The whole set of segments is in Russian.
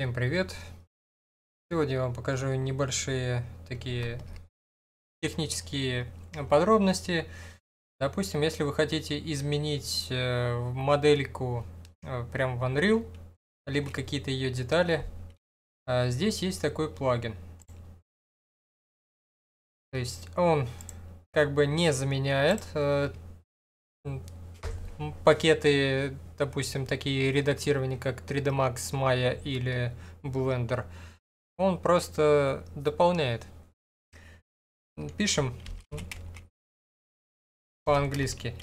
Всем привет! Сегодня я вам покажу небольшие такие технические подробности. Допустим, если вы хотите изменить э, модельку э, прямо в Unreal, либо какие-то ее детали, э, здесь есть такой плагин. То есть он как бы не заменяет пакеты, допустим, такие редактирования, как 3D Max, Maya или Blender. Он просто дополняет. Пишем по-английски.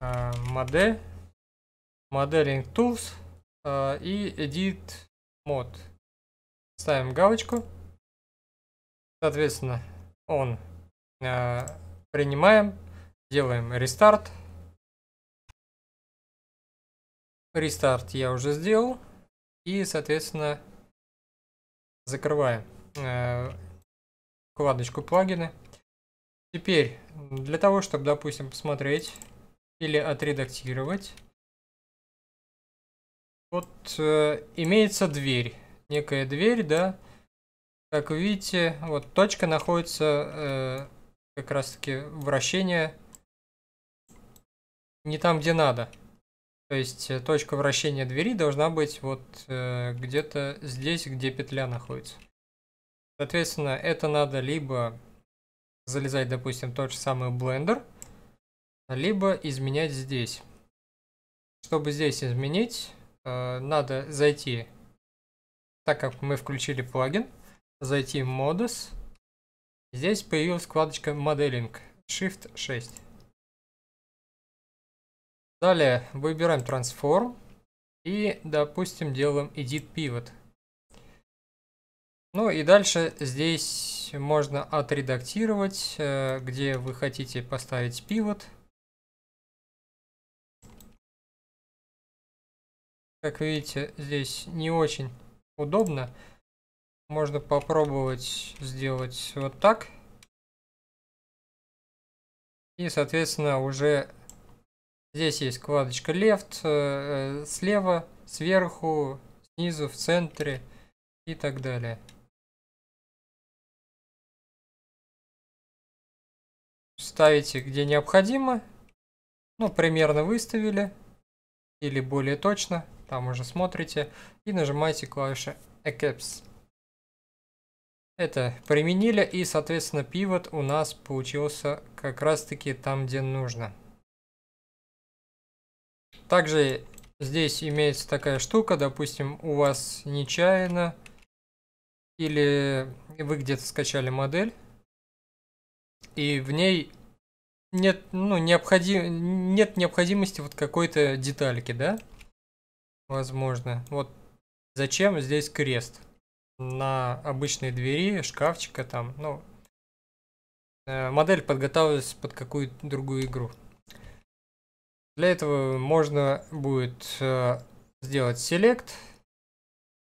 Э, модель, Modeling Tools э, и Edit Mode. Ставим галочку. Соответственно, он э, принимаем, делаем рестарт. Рестарт я уже сделал. И, соответственно, закрываем э, вкладочку плагины. Теперь, для того, чтобы, допустим, посмотреть или отредактировать, вот э, имеется дверь, некая дверь, да. Как видите, вот точка находится э, как раз-таки вращение не там, где надо. То есть э, точка вращения двери должна быть вот э, где-то здесь, где петля находится. Соответственно, это надо либо залезать, допустим, тот же самый блендер, либо изменять здесь. Чтобы здесь изменить, э, надо зайти, так как мы включили плагин, зайти в Modus. Здесь появилась вкладочка Modeling, Shift 6. Далее выбираем трансформ и, допустим, делаем edit pivot. Ну и дальше здесь можно отредактировать, э, где вы хотите поставить пивот. Как видите, здесь не очень удобно. Можно попробовать сделать вот так. И, соответственно, уже Здесь есть вкладочка left, э, э, слева, сверху, снизу, в центре и так далее. Ставите где необходимо. Ну, примерно выставили. Или более точно. Там уже смотрите. И нажимаете клавишу Eclipse. Это применили. И, соответственно, пивот у нас получился как раз-таки там, где нужно. Также здесь имеется такая штука, допустим, у вас нечаянно или вы где-то скачали модель, и в ней нет, ну, необходим, нет необходимости вот какой-то детальки, да? Возможно. Вот зачем здесь крест? На обычной двери, шкафчика там, ну, э, модель подготавливалась под какую-то другую игру. Для этого можно будет э, сделать select.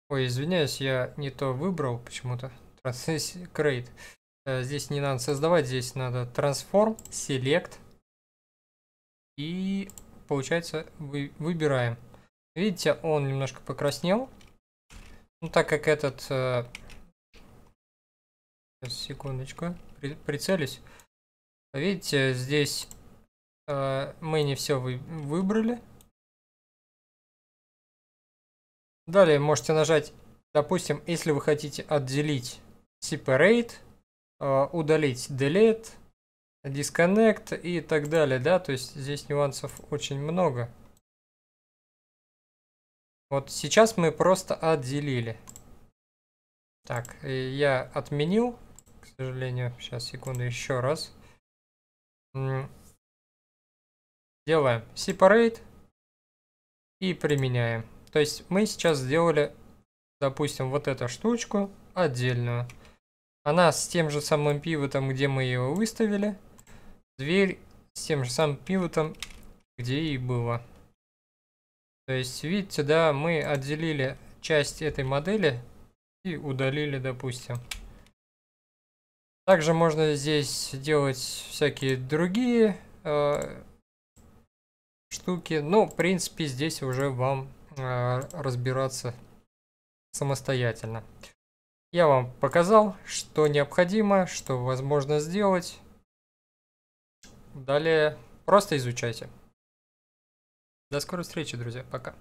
Ой, извиняюсь, я не то выбрал почему-то. Create. Э, здесь не надо создавать, здесь надо transform, select. И получается вы, выбираем. Видите, он немножко покраснел. Ну, так как этот... Э, секундочку, при, прицелюсь. Видите, здесь Э, мы не все вы выбрали. Далее можете нажать, допустим, если вы хотите отделить separate, э, удалить delete, disconnect и так далее, да, то есть здесь нюансов очень много. Вот сейчас мы просто отделили. Так, э, я отменил, к сожалению, сейчас, секунду, еще раз. Делаем separate и применяем. То есть мы сейчас сделали, допустим, вот эту штучку отдельную. Она с тем же самым пивотом, где мы ее выставили. Дверь с тем же самым пивотом, где и было. То есть, видите, да, мы отделили часть этой модели и удалили, допустим. Также можно здесь делать всякие другие э, штуки. но, ну, в принципе, здесь уже вам э, разбираться самостоятельно. Я вам показал, что необходимо, что возможно сделать. Далее просто изучайте. До скорой встречи, друзья. Пока.